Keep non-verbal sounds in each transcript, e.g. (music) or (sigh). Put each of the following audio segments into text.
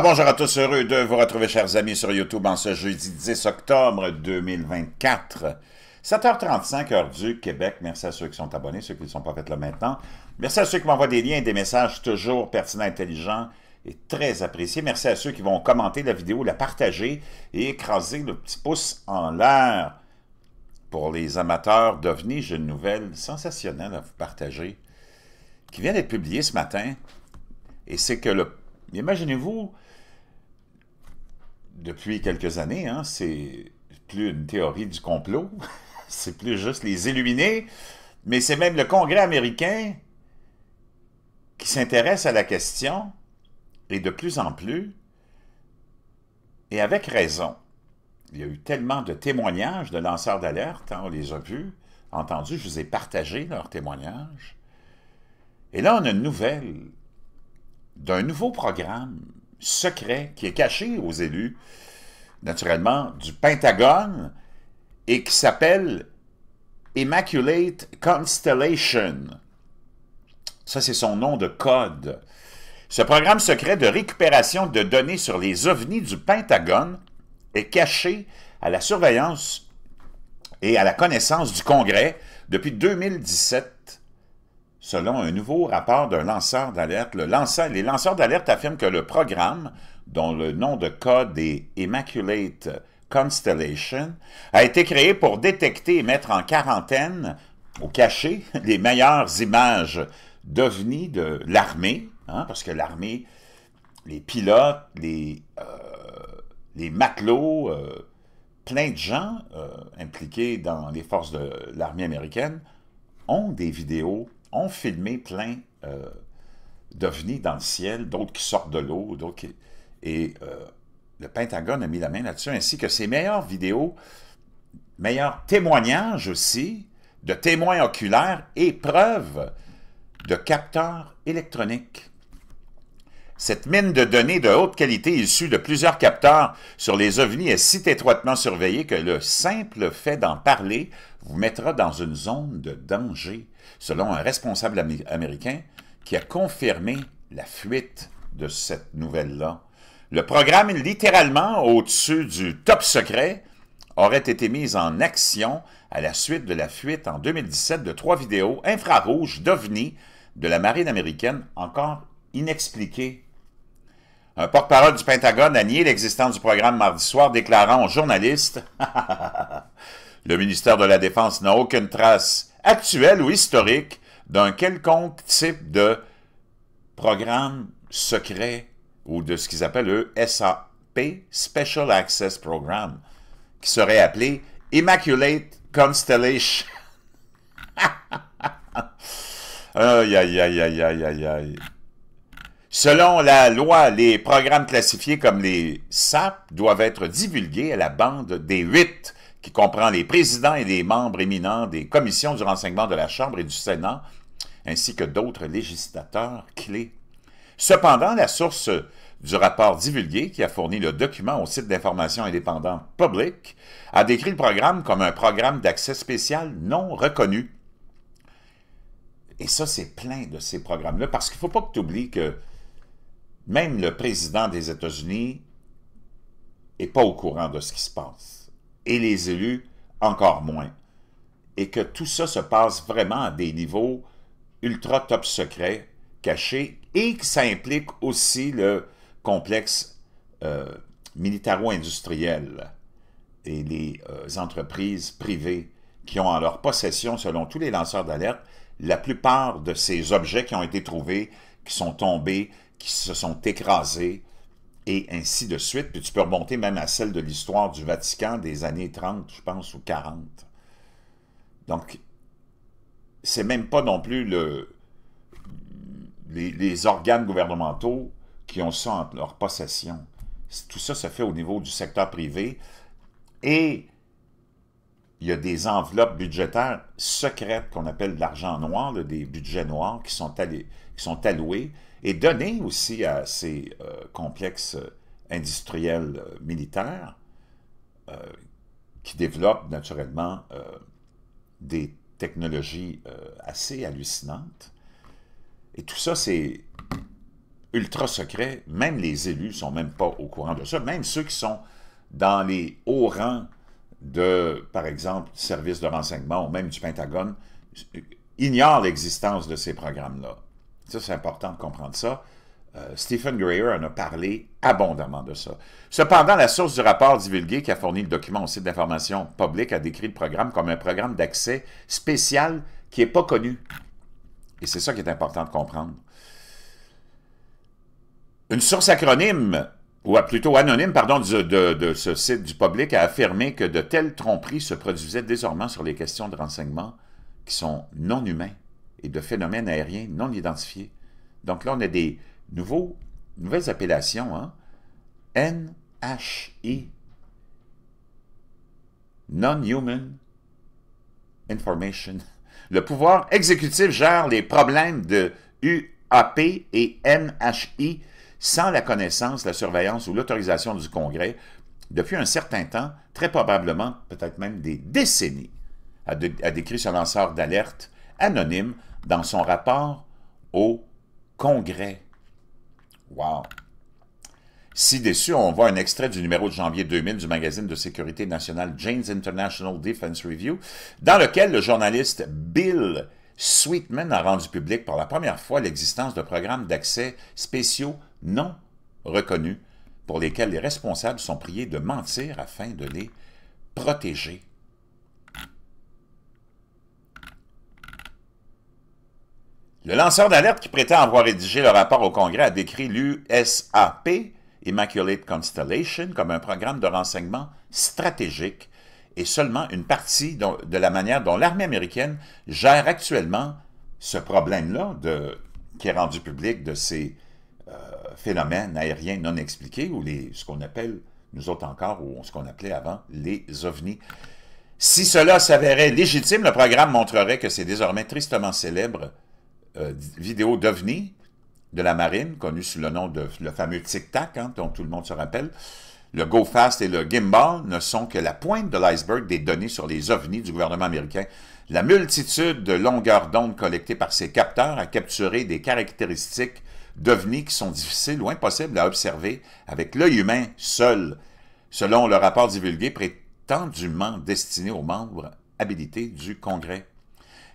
bonjour à tous, heureux de vous retrouver chers amis sur YouTube en ce jeudi 10 octobre 2024. 7h35, heure du Québec. Merci à ceux qui sont abonnés, ceux qui ne sont pas faits là maintenant. Merci à ceux qui m'envoient des liens et des messages toujours pertinents, intelligents et très appréciés. Merci à ceux qui vont commenter la vidéo, la partager et écraser le petit pouce en l'air. Pour les amateurs d'OVNI, j'ai une nouvelle sensationnelle à vous partager qui vient d'être publiée ce matin. Et c'est que le Imaginez-vous depuis quelques années, hein, c'est plus une théorie du complot, (laughs) c'est plus juste les illuminés, mais c'est même le Congrès américain qui s'intéresse à la question, et de plus en plus, et avec raison. Il y a eu tellement de témoignages de lanceurs d'alerte, hein, on les a vus, entendus, je vous ai partagé leurs témoignages. Et là, on a une nouvelle d'un nouveau programme secret qui est caché aux élus, naturellement, du Pentagone, et qui s'appelle Immaculate Constellation. Ça, c'est son nom de code. Ce programme secret de récupération de données sur les ovnis du Pentagone est caché à la surveillance et à la connaissance du Congrès depuis 2017 Selon un nouveau rapport d'un lanceur d'alerte, les lanceurs d'alerte affirment que le programme, dont le nom de code est Immaculate Constellation, a été créé pour détecter et mettre en quarantaine, au cachet, (laughs) les meilleures images d'OVNI de l'armée, hein, parce que l'armée, les pilotes, les, euh, matelots, euh, plein de gens euh, impliqués dans les forces de l'armée américaine ont des vidéos ont filmé plein euh, d'ovnis dans le ciel, d'autres qui sortent de l'eau, d'autres Et euh, le Pentagone a mis la main là-dessus, ainsi que ses meilleures vidéos, meilleurs témoignages aussi, de témoins oculaires et preuves de capteurs électroniques. Cette mine de données de haute qualité issue de plusieurs capteurs sur les ovnis est si étroitement surveillée que le simple fait d'en parler vous mettra dans une zone de danger, selon un responsable américain qui a confirmé la fuite de cette nouvelle-là. Le programme, littéralement au-dessus du top secret, aurait été mis en action à la suite de la fuite en 2017 de trois vidéos infrarouges d'OVNIs de la marine américaine encore inexpliqué Un porte-parole du Pentagone a nié l'existence du programme mardi soir, déclarant aux journalistes (laughs) « Le ministère de la Défense n'a aucune trace actuelle ou historique d'un quelconque type de programme secret ou de ce qu'ils appellent le SAP, Special Access Program, qui serait appelé Immaculate Constellation. (laughs) aïe, aïe, aïe, aïe, aïe, aïe. Selon la loi, les programmes classifiés comme les SAP doivent être divulgués à la bande des huit, qui comprend les présidents et les membres éminents des commissions du renseignement de la Chambre et du Sénat, ainsi que d'autres législateurs clés. Cependant, la source du rapport divulgué qui a fourni le document au site d'information indépendant Public a décrit le programme comme un programme d'accès spécial non reconnu. Et ça, c'est plein de ces programmes-là, parce qu'il ne faut pas que tu oublies que même le président des États-Unis n'est pas au courant de ce qui se passe. Et les élus, encore moins. Et que tout ça se passe vraiment à des niveaux ultra top secret, cachés, et que ça implique aussi le complexe euh, militaro-industriel et les euh, entreprises privées qui ont en leur possession, selon tous les lanceurs d'alerte, la plupart de ces objets qui ont été trouvés, qui sont tombés qui se sont écrasés et ainsi de suite. Puis tu peux remonter même à celle de l'histoire du Vatican des années 30, je pense, ou 40. Donc, c'est même pas non plus le, les, organes gouvernementaux qui ont ça en leur possession. Tout ça se fait au niveau du secteur privé et il y a des enveloppes budgétaires secrètes qu'on appelle de l'argent noir, des budgets noirs qui sont, allés, qui sont alloués et donner aussi à ces euh, complexes industriels euh, militaires euh, qui développent naturellement des technologies assez hallucinantes. Et tout ça, c'est ultra secret. Même les élus ne sont même pas au courant de ça. Même ceux qui sont dans les hauts rangs de, par exemple, services de renseignement ou même du Pentagone, ignorent l'existence de ces programmes-là. Ça, c'est important de comprendre ça. Euh, Stephen Greer en a parlé abondamment de ça. Cependant, la source du rapport divulgué qui a fourni le document au site d'information publique a décrit le programme comme un programme d'accès spécial qui n'est pas connu. Et c'est ça qui est important de comprendre. Une source acronyme, ou plutôt anonyme, pardon, de, ce site du public a affirmé que de telles tromperies se produisaient désormais sur les questions de renseignement qui sont non humains et de phénomènes aériens non identifiés. Donc là, on a des nouveaux, nouvelles appellations. Hein? NHI, Non-Human Information. Le pouvoir exécutif gère les problèmes de UAP et NHI sans la connaissance, la surveillance ou l'autorisation du Congrès depuis un certain temps, très probablement, peut-être même des décennies, a, a décrit ce lanceur d'alerte anonyme dans son rapport au Congrès. Wow! Si déçu, on voit un extrait du numéro de janvier 2000 du magazine de sécurité nationale Jane's International Defense Review, dans lequel le journaliste Bill Sweetman a rendu public pour la première fois l'existence de programmes d'accès spéciaux non reconnus pour lesquels les responsables sont priés de mentir afin de les protéger. Le lanceur d'alerte qui prétend avoir rédigé le rapport au Congrès a décrit l'USAP, Immaculate Constellation, comme un programme de renseignement stratégique et seulement une partie de la manière dont l'armée américaine gère actuellement ce problème-là qui est rendu public de ces euh, phénomènes aériens non expliqués ou les, ce qu'on appelle, nous autres encore, ou ce qu'on appelait avant, les ovnis. Si cela s'avérait légitime, le programme montrerait que c'est désormais tristement célèbre euh, vidéo d'OVNI de la marine, connu sous le nom de le fameux tic-tac, hein, dont tout le monde se rappelle, le GoFast et le Gimbal ne sont que la pointe de l'iceberg des données sur les ovnis du gouvernement américain. La multitude de longueurs d'onde collectées par ces capteurs a capturé des caractéristiques d'ovnis qui sont difficiles ou impossibles à observer avec l'œil humain seul, selon le rapport divulgué prétendument destiné aux membres habilités du Congrès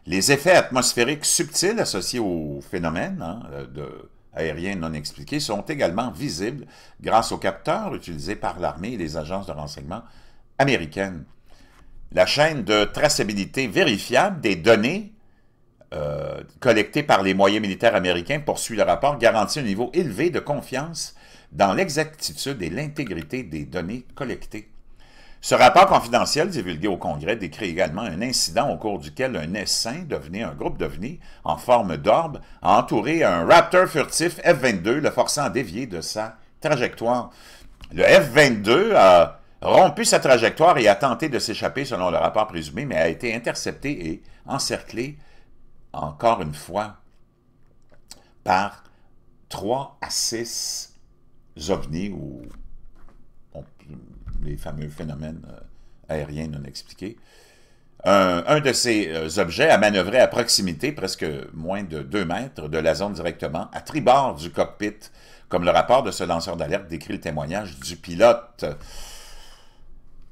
les effets atmosphériques subtils associés aux phénomènes hein, euh, aériens non expliqués sont également visibles grâce aux capteurs utilisés par l'armée et les agences de renseignement américaines. La chaîne de traçabilité vérifiable des données euh, collectées par les moyens militaires américains, poursuit le rapport, garantit un niveau élevé de confiance dans l'exactitude et l'intégrité des données collectées. Ce rapport confidentiel divulgué au Congrès décrit également un incident au cours duquel un essaim devenu un groupe d'ovnis en forme d'orbe a entouré un Raptor furtif F-22, le forçant à dévier de sa trajectoire. Le F-22 a rompu sa trajectoire et a tenté de s'échapper selon le rapport présumé, mais a été intercepté et encerclé encore une fois par 3 à 6 ovnis ou les fameux phénomènes euh, aériens non expliqués. Un, de ces euh, objets a manœuvré à proximité, presque moins de 2 mètres, de la zone directement, à tribord du cockpit, comme le rapport de ce lanceur d'alerte décrit le témoignage du pilote.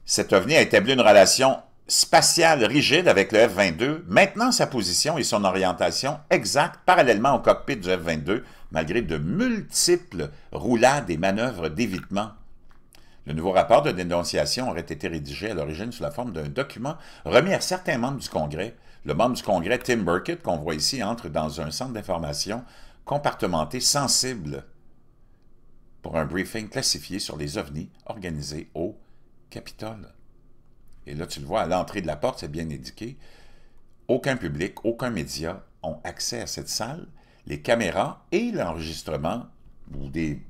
Cet ovni a établi une relation spatiale rigide avec le F-22, maintenant sa position et son orientation exactes parallèlement au cockpit du F-22, malgré de multiples roulades et manœuvres d'évitement le nouveau rapport de dénonciation aurait été rédigé à l'origine sous la forme d'un document remis à certains membres du Congrès. Le membre du Congrès, Tim Burkett, qu'on voit ici, entre dans un centre d'information compartementé sensible pour un briefing classifié sur les ovnis organisés au Capitole. Et là, tu le vois, à l'entrée de la porte, c'est bien indiqué. Aucun public, aucun média ont accès à cette salle. Les caméras et l'enregistrement, ou des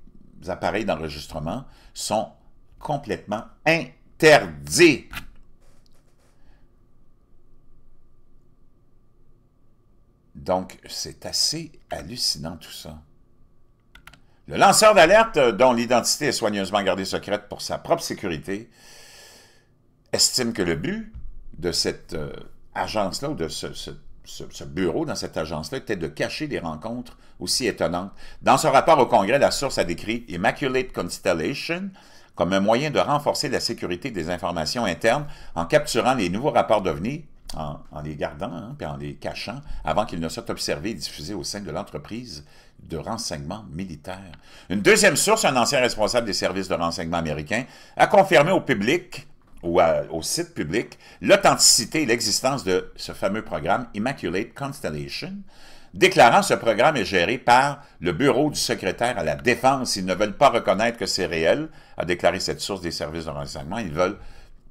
appareils d'enregistrement, sont complètement interdit. Donc, c'est assez hallucinant tout ça. Le lanceur d'alerte, euh, dont l'identité est soigneusement gardée secrète pour sa propre sécurité, estime que le but de cette euh, agence-là, ou de ce, bureau dans cette agence-là, était de cacher des rencontres aussi étonnantes. Dans son rapport au Congrès, la source a décrit Immaculate Constellation, comme un moyen de renforcer la sécurité des informations internes en capturant les nouveaux rapports d'OVNI, en, les gardant hein, en les cachant avant qu'ils ne soient observés et diffusés au sein de l'entreprise de renseignement militaire. Une deuxième source, un ancien responsable des services de renseignement américain, a confirmé au public ou au site public l'authenticité et l'existence de ce fameux programme Immaculate Constellation, déclarant ce programme est géré par le bureau du secrétaire à la Défense. Ils ne veulent pas reconnaître que c'est réel, a déclaré cette source des services de renseignement. Ils,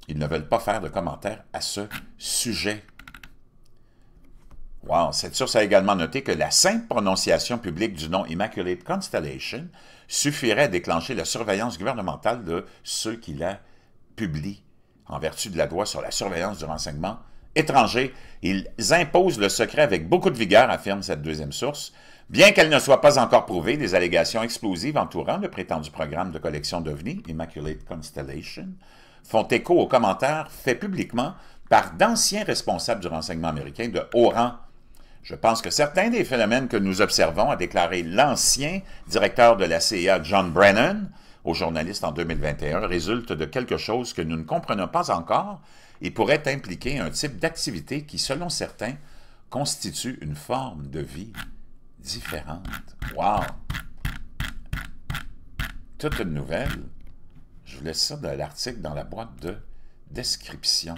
ils ne veulent pas faire de commentaires à ce sujet. Wow. Cette source a également noté que la simple prononciation publique du nom Immaculate Constellation suffirait à déclencher la surveillance gouvernementale de ceux qui la publient en vertu de la loi sur la surveillance du renseignement étrangers. Ils imposent le secret avec beaucoup de vigueur, affirme cette deuxième source. Bien qu'elle ne soit pas encore prouvée, des allégations explosives entourant le prétendu programme de collection d'OVNI, Immaculate Constellation, font écho aux commentaires faits publiquement par d'anciens responsables du renseignement américain de haut rang. Je pense que certains des phénomènes que nous observons, a déclaré l'ancien directeur de la CIA John Brennan, aux journalistes en 2021 résulte de quelque chose que nous ne comprenons pas encore et pourrait impliquer un type d'activité qui, selon certains, constitue une forme de vie différente. Wow! Toute une nouvelle. Je vous laisse ça dans l'article dans la boîte de description.